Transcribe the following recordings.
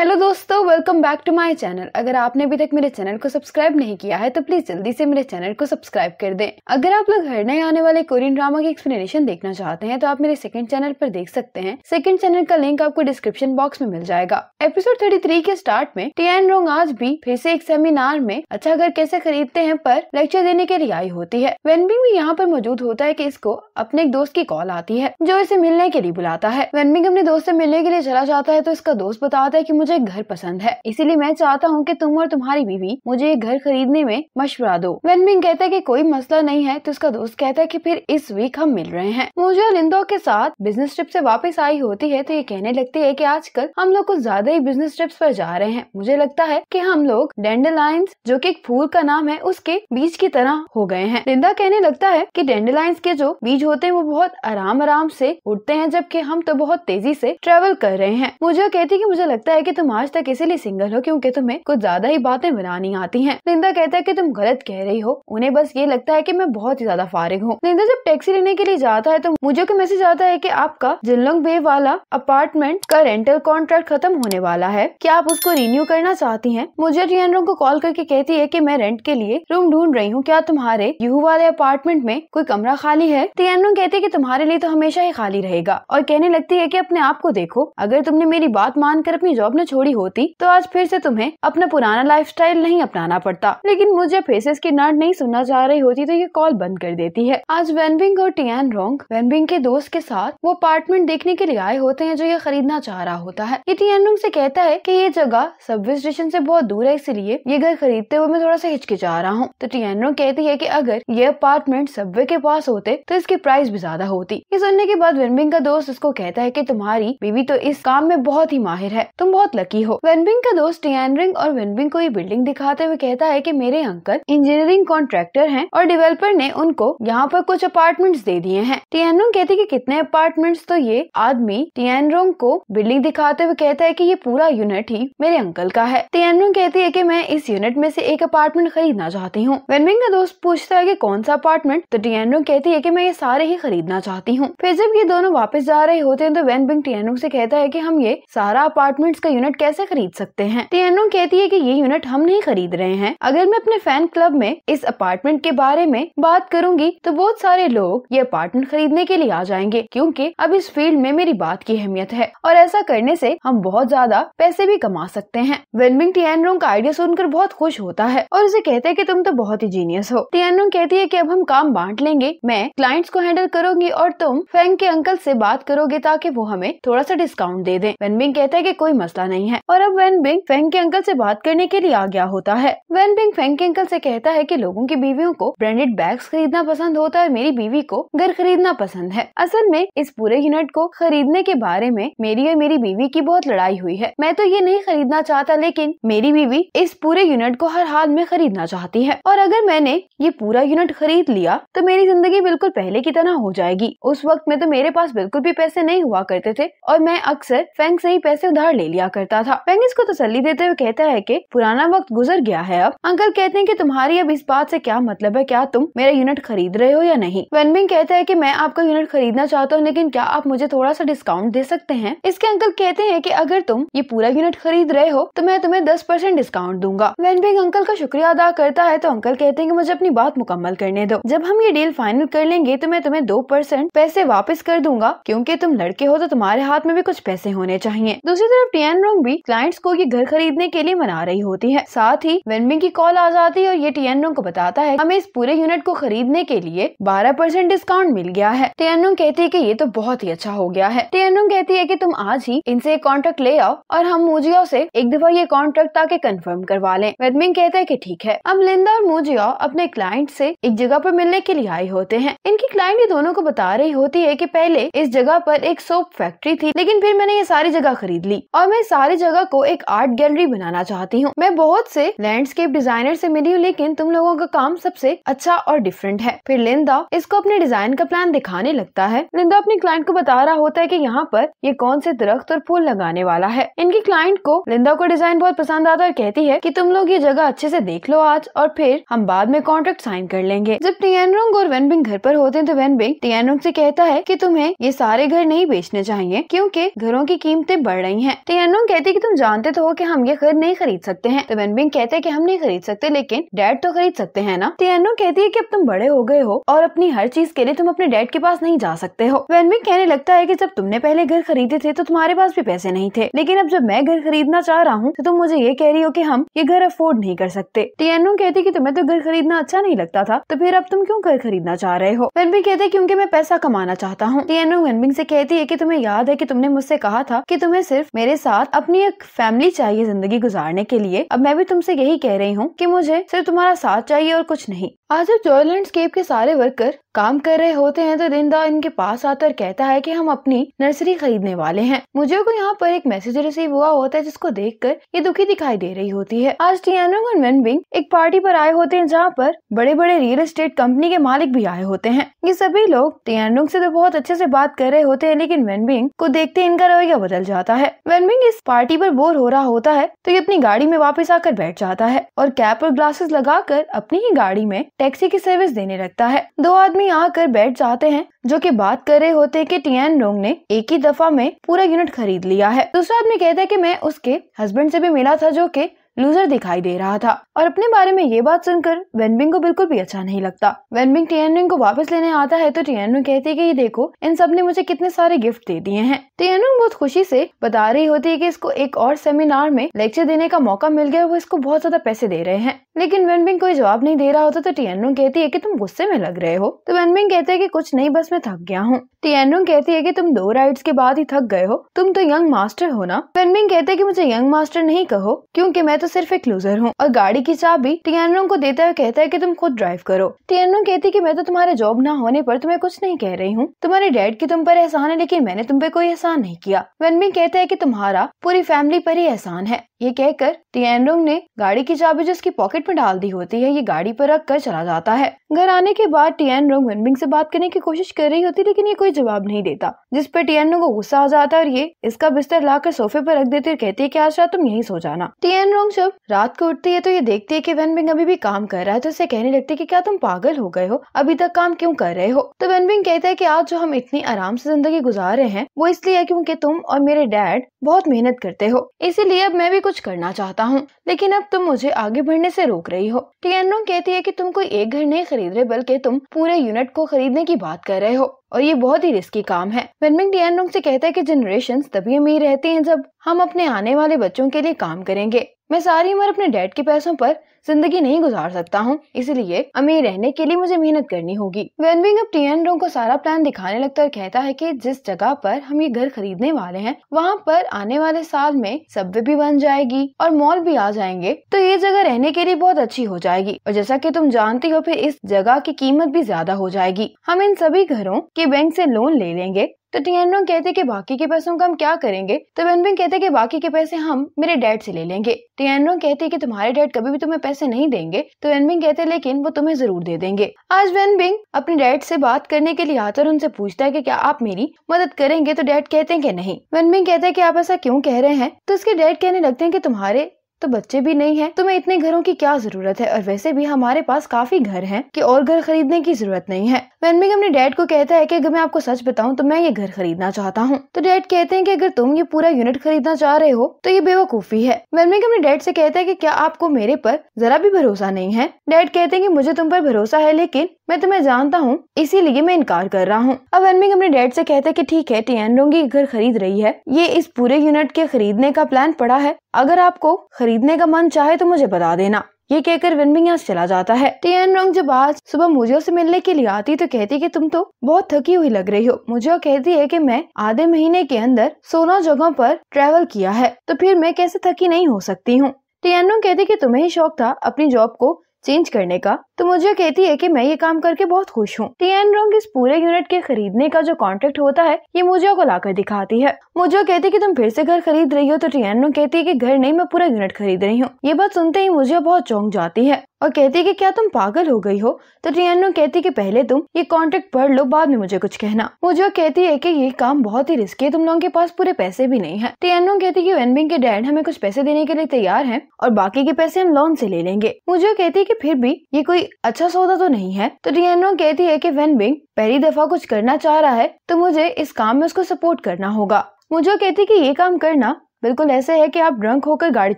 Hello दोस्तों welcome back to my channel अगर आपने अभी तक मेरे चैनल को सब्सक्राइब नहीं किया है तो प्लीज जल्दी से मेरे चैनल को सब्सक्राइब कर दें अगर आप लोग हर नए आने वाले कोरियन ड्रामा की एक्सप्लेनेशन देखना चाहते हैं तो आप मेरे सेकंड चैनल पर देख सकते हैं सेकंड चैनल का लिंक आपको डिस्क्रिप्शन बॉक्स में मिल जाएगा एपिसोड थर्टी के स्टार्ट में टीएन रोंग आज भी फिर से एक सेमिनार में अच्छा घर कैसे खरीदते हैं पर लेक्चर देने के लिए आई होती है वेनबिंग भी यहाँ पर मौजूद होता है की इसको अपने एक दोस्त की कॉल आती है जो इसे मिलने के लिए बुलाता है वेनबिंग अपने दोस्त ऐसी मिलने के लिए चला जाता है तो इसका दोस्त बताता है की मुझे मुझे घर पसंद है इसीलिए मैं चाहता हूँ की तुम और तुम्हारी बीवी मुझे घर खरीदने में मशवरा दो वेनबिंग कहता है की कोई मसला नहीं है तो उसका दोस्त कहता है की फिर इस वीक हम मिल रहे हैं मुझे और इंदौर के साथ बिजनेस ट्रिप से वापस आई होती है तो ये कहने लगती है कि आजकल हम लोग कुछ ज्यादा ही बिजनेस ट्रिप्स पर जा रहे हैं मुझे लगता है कि हम लोग डेंडेलाइंस जो कि एक फूल का नाम है उसके बीज की तरह हो गए हैं लिंदा कहने लगता है कि डेंडेलाइंस के जो बीज होते हैं वो बहुत आराम आराम से उठते हैं जबकि हम तो बहुत तेजी से ट्रेवल कर रहे हैं मुझे कहती है कि मुझे लगता है कि तुम आज तक इसीलिए सिंगल हो क्योंकि तुम्हें कुछ ज्यादा ही बातें बनानी आती हैं निंदा कहता है कि तुम गलत कह रही हो उन्हें बस ये लगता है कि मैं बहुत ही ज्यादा फारिग हूँ निंदा जब टैक्सी लेने के लिए जाता है तो मुझे को मैसेज आता है की आपका जिलोंग बे वाला अपार्टमेंट का रेंटल कॉन्ट्रैक्ट खत्म होने वाला है क्या आप उसको रिन्यू करना चाहती है मुझे रियनरों को कॉल करके कहती है की मैं रेंट के लिए रूम ढूंढ रही हूँ क्या तुम्हारे यू वाले अपार्टमेंट में कोई कमरा खाली है तियनरों कहती है की तुम्हारे लिए तो हमेशा ही खाली रहेगा और कहने लगती है की अपने आप को देखो अगर तुमने मेरी बात मानकर अपनी जॉब न छोड़ी होती तो आज फिर से तुम्हें अपना पुराना लाइफस्टाइल नहीं अपनाना पड़ता लेकिन मुझे फेसेस की नट नहीं सुनना चाह रही होती तो ये कॉल बंद कर देती है आज वेनबिंग और टियान रोंग वेनबिंग के दोस्त के साथ वो अपार्टमेंट देखने के लिए आए होते हैं जो ये खरीदना चाह रहा होता है ये टियान रोंग ऐसी कहता है की ये जगह सबवे स्टेशन ऐसी बहुत दूर है इसलिए ये घर खरीदते हुए मैं थोड़ा सा हिचकिचा रहा हूँ तो टियान रोंग कहती है की अगर ये अपार्टमेंट सबवे के पास होते तो इसकी प्राइस भी ज्यादा होती ये सुनने के बाद वेनबिंग का दोस्त उसको कहता है की तुम्हारी बीवी तो इस काम में बहुत ही माहिर है तुम बहुत लकी हो वेनबिंग का दोस्त टियानरिंग और वेनबिंग को ये बिल्डिंग दिखाते हुए कहता है की मेरे अंकल इंजीनियरिंग कॉन्ट्रेक्टर है और डेवलपर ने उनको यहाँ पर कुछ अपार्टमेंट्स दे दिए हैं टियानरोंग कहती है कि कितने अपार्टमेंट्स तो ये आदमी टियानरोंग को बिल्डिंग दिखाते हुए कहता है कि ये पूरा यूनिट ही मेरे अंकल का है टियानरोंग कहती है कि मैं इस यूनिट में से एक अपार्टमेंट खरीदना चाहती हूँ वेनबिंग का दोस्त पूछता है कि कौन सा अपार्टमेंट तो टियानरोंग कहती है कि मैं ये सारे ही खरीदना चाहती हूँ फिर जब ये दोनों वापस जा रहे होते हैं तो वेनबिंग टियानरोंग से कहता है की हम ये सारा अपार्टमेंट का यूनिट यूनिट कैसे खरीद सकते हैं टेनो कहती है कि ये यूनिट हम नहीं खरीद रहे हैं अगर मैं अपने फैन क्लब में इस अपार्टमेंट के बारे में बात करूंगी तो बहुत सारे लोग ये अपार्टमेंट खरीदने के लिए आ जाएंगे क्योंकि अब इस फील्ड में मेरी बात की अहमियत है और ऐसा करने से हम बहुत ज्यादा पैसे भी कमा सकते हैं वेलमिंग टीएनरो का आइडिया सुनकर बहुत खुश होता है और उसे कहते हैं कि तुम तो बहुत ही जीनियस हो टीएनरो कहती है कि अब हम काम बांट लेंगे मैं क्लाइंट्स को हैंडल करूंगी और तुम फैंग के अंकल से बात करोगे ताकि वो हमें थोड़ा सा डिस्काउंट दे दें वेनबिंग कहता है कि कोई मसला नहीं है और अब वैन बिंग फेंग के अंकल से बात करने के लिए आ गया होता है वैन बिंग फेंग के अंकल से कहता है कि लोगों की बीवियों को ब्रांडेड बैग्स खरीदना पसंद होता है मेरी बीवी को घर खरीदना पसंद है असल में इस पूरे यूनिट को खरीदने के बारे में मेरी और मेरी बीवी की बहुत लड़ाई हुई है मैं तो ये नहीं खरीदना चाहता लेकिन मेरी बीवी इस पूरे यूनिट को हर हाल में खरीदना चाहती है और अगर मैंने ये पूरा यूनिट खरीद लिया तो मेरी जिंदगी बिल्कुल पहले की तरह हो जाएगी उस वक्त में तो मेरे पास बिल्कुल भी पैसे नहीं हुआ करते थे और मैं अक्सर फैंक से ही पैसे उधार ले लिया करता था पेंगिस को तसली देते हुए कहता है कि पुराना वक्त गुजर गया है अब अंकल कहते हैं कि तुम्हारी अब इस बात से क्या मतलब है क्या तुम मेरा यूनिट खरीद रहे हो या नहीं वेनबिंग कहते हैं कि मैं आपका यूनिट खरीदना चाहता हूँ लेकिन क्या आप मुझे थोड़ा सा डिस्काउंट दे सकते हैं इसके अंकल कहते हैं की अगर तुम ये पूरा यूनिट खरीद रहे हो तो मैं तुम्हें दस परसेंट डिस्काउंट दूंगा वेनबिंग अंकल का शुक्रिया अदा करता है तो अंकल कहते हैं की मुझे अपनी बात मुकम्मल करने दो जब हम ये डील फाइनल कर लेंगे तो मैं तुम्हें दो परसेंट पैसे वापस कर दूंगा क्यूँकी तुम लड़के हो तो तुम्हारे हाथ में भी कुछ पैसे होने चाहिए दूसरी तरफ टीएन रोंग भी क्लाइंट्स को ये घर खरीदने के लिए मना रही होती है साथ ही वेनमिंग की कॉल आ जाती है और ये टीएनरोम को बताता है हमें इस पूरे यूनिट को खरीदने के लिए बारह परसेंट डिस्काउंट मिल गया है टीएनरोम कहती है की ये तो बहुत ही अच्छा हो गया है टीएनरोम कहती है की तुम आज ही इनसे एक कॉन्ट्रैक्ट ले आओ और हम मुजिया से एक दफा ये कॉन्ट्रैक्ट ताकि कन्फर्म करवा ले वेदमिंग कहते हैं की ठीक है अब लिंदा और मुजिया अपने क्लाइंट ऐसी एक जगह आरोप मिलने के लिए आए होते हैं इनकी क्लाइंट ये दोनों को बता रही होती है की पहले इस जगह आरोप एक सोप फैक्ट्री थी लेकिन फिर मैंने ये सारी जगह खरीद ली और मैं सारी जगह को एक आर्ट गैलरी बनाना चाहती हूँ मैं बहुत से लैंडस्केप डिजाइनर से मिली हूँ लेकिन तुम लोगों का काम सबसे अच्छा और डिफरेंट है फिर लिंदा इसको अपने डिजाइन का प्लान दिखाने लगता है लिंदा अपने क्लाइंट को बता रहा होता है की यहाँ पर ये कौन से दरख्त और फूल लगाने वाला है इनके क्लाइंट को लिंदा को डिजाइन बहुत पसंद आता है और कहती है की तुम लोग ये जगह अच्छे से देख लो आज और फिर हम बाद में कॉन्ट्रैक्ट साइन कर लेंगे जब टियनरोंग और वेनबिंग घर पर होते हैं तो वेनबिंग टियनरोंग से कहता है कि तुम्हें ये सारे घर नहीं बेचने चाहिए क्योंकि घरों की कीमतें बढ़ रही हैं टियनरोंग कहते कि तुम जानते तो हो कि हम ये घर नहीं खरीद सकते हैं तो वेनबिंग कहते हैं कि हम नहीं खरीद सकते लेकिन डैड तो खरीद सकते हैं ना एनो कहती है कि अब तुम बड़े हो गए हो और अपनी हर चीज के लिए तुम अपने डैड के पास नहीं जा सकते हो वेनबिंग कहने लगता है की जब तुमने पहले घर खरीदे थे तो तुम्हारे पास भी पैसे नहीं थे लेकिन अब जब मैं घर खरीदना चाह रहा हूँ तो तुम मुझे ये कह रही हो की हम ये घर अफोर्ड नहीं कर सकते टियानो कहती की तुम्हें तो घर खरीदना अच्छा नहीं लगता था तो फिर अब तुम क्यूँ घर खरीदना चाह रहे हो वेनबिंग कहते क्यूँकी मैं पैसा कमाना चाहता हूँ टियानो वेनबिंग ऐसी कहती है की तुम्हें याद है की तुमने मुझसे कहा था की तुम्हें सिर्फ मेरे साथ अपनी एक फैमिली चाहिए जिंदगी गुजारने के लिए अब मैं भी तुमसे यही कह रही हूँ कि मुझे सिर्फ तुम्हारा साथ चाहिए और कुछ नहीं आज जब जॉय लैंडस्केप के सारे वर्कर काम कर रहे होते हैं तो दिनदा इनके पास आता और कहता है कि हम अपनी नर्सरी खरीदने वाले हैं मुझे को यहाँ पर एक मैसेज रिसीव हुआ होता है जिसको देखकर ये दुखी दिखाई दे रही होती है आज टियानोंग और मेनबिंग एक पार्टी पर आए होते हैं जहाँ पर बड़े बड़े रियल एस्टेट कंपनी के मालिक भी आए होते हैं ये सभी लोग टियानोंग से तो बहुत अच्छे से बात कर रहे होते हैं लेकिन वेनबिंग को देखते इनका रवैया बदल जाता है वेनबिंग इस पार्टी पर बोर हो रहा होता है तो ये अपनी गाड़ी में वापस आकर बैठ जाता है और कैप और ग्लासेस लगाकर अपनी ही गाड़ी में टैक्सी की सर्विस देने लगता है दो आदमी आकर बैठ जाते हैं जो कि बात कर रहे होते कि टियान रोंग ने एक ही दफा में पूरा यूनिट खरीद लिया है दूसरा आदमी कहता है कि मैं उसके हस्बैंड से भी मिला था जो कि लूजर दिखाई दे रहा था और अपने बारे में ये बात सुनकर वेनबिंग को बिल्कुल भी अच्छा नहीं लगता वेनबिंग टियनरिंग को वापस लेने आता है तो टियनरिंग कहती है कि ये देखो इन सब ने मुझे कितने सारे गिफ्ट दे दिए हैं टियनरिंग बहुत खुशी से बता रही होती है कि इसको एक और सेमिनार में लेक्चर देने का मौका मिल गया वो इसको बहुत ज्यादा पैसे दे रहे हैं लेकिन वेनबिंग कोई जवाब नहीं दे रहा होता तो टियनरिंग कहती है की तुम गुस्से में लग रहे हो तो वेनबिंग कहते हैं की कुछ नहीं बस मैं थक गया हूँ टियनरिंग कहती है की तुम दो राइड्स के बाद ही थक गए हो तुम तो यंग मास्टर हो ना वेनबिंग कहते हैं की मुझे यंग मास्टर नहीं कहो क्यूँकी मैं तो सिर्फ एक लूजर हूँ और गाड़ी की चाबी टियानो को देता है कहता है की तुम खुद ड्राइव करो टियानो कहती की मैं तो तुम्हारे जॉब न होने पर तुम्हें कुछ नहीं कह रही हूँ तुम्हारे डैड की तुम पर एहसान है लेकिन मैंने तुम पे कोई एहसान नहीं किया वनबिंग कहता है की तुम्हारा पूरी फैमिली पर ही एहसान है ये कहकर टियानरोंग ने गाड़ी की चाबी जो उसकी पॉकेट में डाल दी होती है ये गाड़ी पर रख कर चला जाता है घर आने के बाद टियानरोंग वनबिंग से बात करने की कोशिश कर रही होती लेकिन ये कोई जवाब नहीं देता जिस पर टियानरोंग को गुस्सा आ जाता है और ये इसका बिस्तर ला सोफे पर रख देती और कहती है की आज रात तुम यही सो जाना टियानरोंग जब रात को उठती है तो ये देखती है कि वेनबिंग अभी भी काम कर रहा है तो उसे कहने लगती है कि क्या तुम पागल हो गए हो अभी तक काम क्यों कर रहे हो तो वेनबिंग कहता है कि आज जो हम इतनी आराम से जिंदगी गुजार रहे हैं वो इसलिए है क्योंकि तुम और मेरे डैड बहुत मेहनत करते हो इसीलिए अब मैं भी कुछ करना चाहता हूँ लेकिन अब तुम मुझे आगे बढ़ने ऐसी रोक रही हो टियनरोंग कहती है की तुम कोई एक घर नहीं खरीद रहे बल्कि तुम पूरे यूनिट को खरीदने की बात कर रहे हो और ये बहुत ही रिस्की काम है वेनमिंग डियानोंग से कहता है कि जनरेशन तभी अमीर रहती हैं जब हम अपने आने वाले बच्चों के लिए काम करेंगे मैं सारी उम्र अपने डैड के पैसों पर जिंदगी नहीं गुजार सकता हूँ इसलिए अमीर रहने के लिए मुझे मेहनत करनी होगी वेनबिंग अब रो को सारा प्लान दिखाने लगता और कहता है की जिस जगह पर हम ये घर खरीदने वाले हैं वहाँ पर आने वाले साल में सब्वे भी बन जाएगी और मॉल भी आ जाएंगे तो ये जगह रहने के लिए बहुत अच्छी हो जाएगी और जैसा की तुम जानती हो फिर इस जगह की कीमत भी ज्यादा हो जाएगी हम इन सभी घरों के बैंक ऐसी लोन ले लेंगे तो टियानो कहते कि बाकी के पैसों का हम क्या करेंगे तो वेनबिंग कहते कि बाकी के पैसे हम मेरे डैड से ले लेंगे टियानो कहते कि तुम्हारे डैड कभी भी तुम्हें पैसे नहीं देंगे तो वेनबिंग कहते लेकिन वो तुम्हें जरूर दे देंगे आज वेनबिंग अपने डैड से बात करने के लिए आता और उनसे पूछता है की क्या आप मेरी मदद करेंगे तो डैड कहते हैं की नहीं वेनबिंग कहते हैं की आप ऐसा क्यों कह रहे हैं तो उसके डैड कहने लगते हैं की तुम्हारे तो बच्चे भी नहीं है तुम्हें इतने घरों की क्या जरूरत है और वैसे भी हमारे पास काफी घर हैं कि और घर खरीदने की जरूरत नहीं है वैनबिग अपने डैड को कहता है कि अगर मैं आपको सच बताऊं तो मैं ये घर खरीदना चाहता हूँ तो डैड कहते हैं कि अगर तुम ये पूरा यूनिट खरीदना चाह रहे हो तो ये बेवकूफी है वैनबिग अपने डैड ऐसी कहता है की क्या आपको मेरे आरोप जरा भी भरोसा नहीं है डैड कहते हैं की मुझे तुम आरोप भरोसा है लेकिन मैं तुम्हें जानता हूँ इसीलिए मैं इनकार कर रहा हूँ अब वैनबिग अपने डैड ऐसी कहते है की ठीक है टी एन घर खरीद रही है ये इस पूरे यूनिट के खरीदने का प्लान पड़ा है अगर आपको खरीदने का मन चाहे तो मुझे बता देना ये कहकर विनबिंग यहाँ चला जाता है टियन रोंग जब आज सुबह मुझे से मिलने के लिए आती तो कहती कि तुम तो बहुत थकी हुई लग रही हो मुझे कहती है कि मैं आधे महीने के अंदर सोलह जगहों पर ट्रैवल किया है तो फिर मैं कैसे थकी नहीं हो सकती हूँ टियन रोंग कहती कि तुम्हें ही शौक था अपनी जॉब को चेंज करने का तो मुझे कहती है कि मैं ये काम करके बहुत खुश हूँ टी एन रोंग इस पूरे यूनिट के खरीदने का जो कॉन्ट्रैक्ट होता है ये मुझे को लाकर दिखाती है मुझे कहती है कि तुम फिर से घर खरीद रही हो तो टी एन रोंग कहती है कि घर नहीं मैं पूरा यूनिट खरीद रही हूँ ये बात सुनते ही मुझे बहुत चौंक जाती है और कहती है कि क्या तुम पागल हो गई हो तो टियानो कहती है कि पहले तुम ये कॉन्ट्रैक्ट पढ़ लो बाद में मुझे कुछ कहना मुझे कहती है कि ये काम बहुत ही रिस्की है तुम लोगों के पास पूरे पैसे भी नहीं है टियानो कहती है कि वेनबिंग के डैड हमें कुछ पैसे देने के लिए तैयार हैं और बाकी के पैसे हम लोन से ले लेंगे मुझे कहती है कि फिर भी ये कोई कोई अच्छा सौदा तो नहीं है तो डीएनओ कहती है कि बिंग पहली दफा कुछ करना चाह रहा है तो मुझे इस काम में उसको सपोर्ट करना होगा मुझे कहती कि ये काम करना बिल्कुल ऐसे है कि आप ड्रंक होकर गाड़ी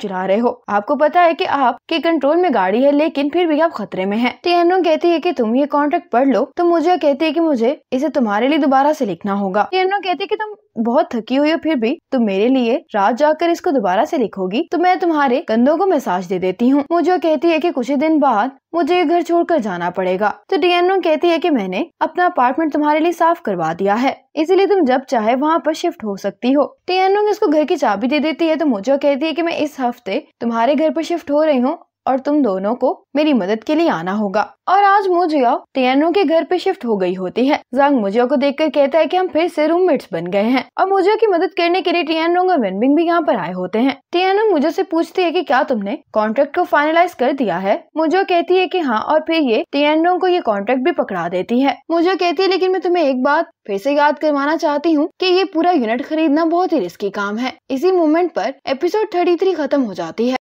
चला रहे हो आपको पता है कि के कंट्रोल में गाड़ी है लेकिन फिर भी आप खतरे में हैं। टियानो कहती है कि तुम ये कॉन्ट्रैक्ट पढ़ लो तो मुझे कहती है कि मुझे इसे तुम्हारे लिए दोबारा से लिखना होगा टियानो कहती है कि तुम बहुत थकी हुई हो फिर भी तुम तो मेरे लिए रात जाकर इसको दोबारा से लिखोगी तो मैं तुम्हारे कंधों को मैसाज दे देती हूँ मुझे कहती है कि कुछ ही दिन बाद मुझे घर छोड़कर जाना पड़ेगा तो डीएनओ कहती है कि मैंने अपना अपार्टमेंट तुम्हारे लिए साफ करवा दिया है इसीलिए तुम जब चाहे वहाँ पर शिफ्ट हो सकती हो टियानो इसको घर की चाबी दे देती है तो मुझे कहती है कि मैं इस हफ्ते तुम्हारे घर पर शिफ्ट हो रही हूँ और तुम दोनों को मेरी मदद के लिए आना होगा और आज मुझिया टियानो के घर पे शिफ्ट हो गई होती है जांग मुझिया को देखकर कहता है कि हम फिर से रूममेट्स बन गए हैं और मुझिया की मदद करने के लिए टियानो का वेनबिंग भी यहाँ पर आए होते हैं टियानो मुझे से पूछती है कि क्या तुमने कॉन्ट्रैक्ट को फाइनलाइज कर दिया है मुझे कहती है कि हाँ और फिर ये टियानो को ये कॉन्ट्रैक्ट भी पकड़ा देती है मुझे कहती है लेकिन मैं तुम्हें एक बात फिर से याद करवाना चाहती हूँ कि ये पूरा यूनिट खरीदना बहुत ही रिस्की काम है इसी मोमेंट पर एपिसोड 33 खत्म हो जाती है